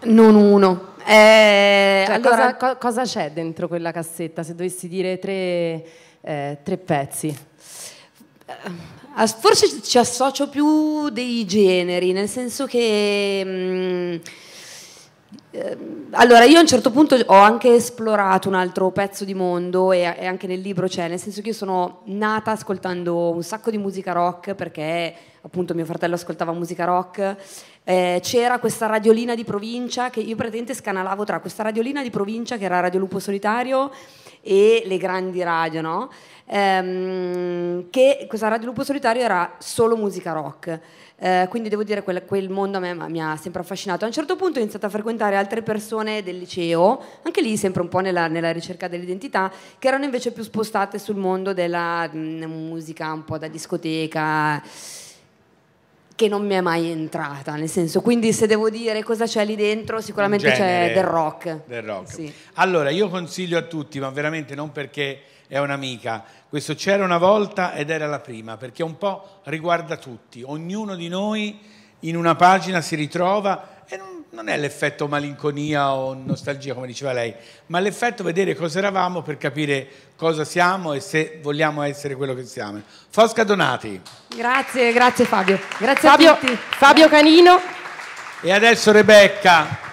Non uno. Eh, cioè, allora... cosa, cosa c'è dentro quella cassetta? Se dovessi dire tre, eh, tre pezzi. Eh, forse ci associo più dei generi, nel senso che... Mh, mm, eh, allora, io a un certo punto ho anche esplorato un altro pezzo di mondo e, anche nel libro c'è, nel senso che io sono nata ascoltando un sacco di musica rock perché appunto mio fratello ascoltava musica rock, eh, c'era questa radiolina di provincia che io praticamente scanalavo tra questa radiolina di provincia che era Radio Lupo Solitario e le grandi radio, no? Ehm, che questa Radio Lupo Solitario era solo musica rock. Eh, quindi devo dire quel, quel mondo a me mi ha sempre affascinato. A un certo punto ho iniziato a frequentare altre persone del liceo, anche lì sempre un po' nella, nella ricerca dell'identità, che erano invece più spostate sul mondo della mh, mm, musica un po' da discoteca che non mi è mai entrata, nel senso, quindi se devo dire cosa c'è lì dentro, sicuramente c'è del rock. Del rock. Sì. Allora, io consiglio a tutti, ma veramente non perché è un'amica, questo c'era una volta ed era la prima, perché un po' riguarda tutti, ognuno di noi in una pagina si ritrova non è l'effetto malinconia o nostalgia, come diceva lei, ma l'effetto vedere cosa eravamo per capire cosa siamo e se vogliamo essere quello che siamo. Fosca Donati. Grazie, grazie Fabio. Grazie Fabio, a tutti. Fabio Canino. E adesso Rebecca.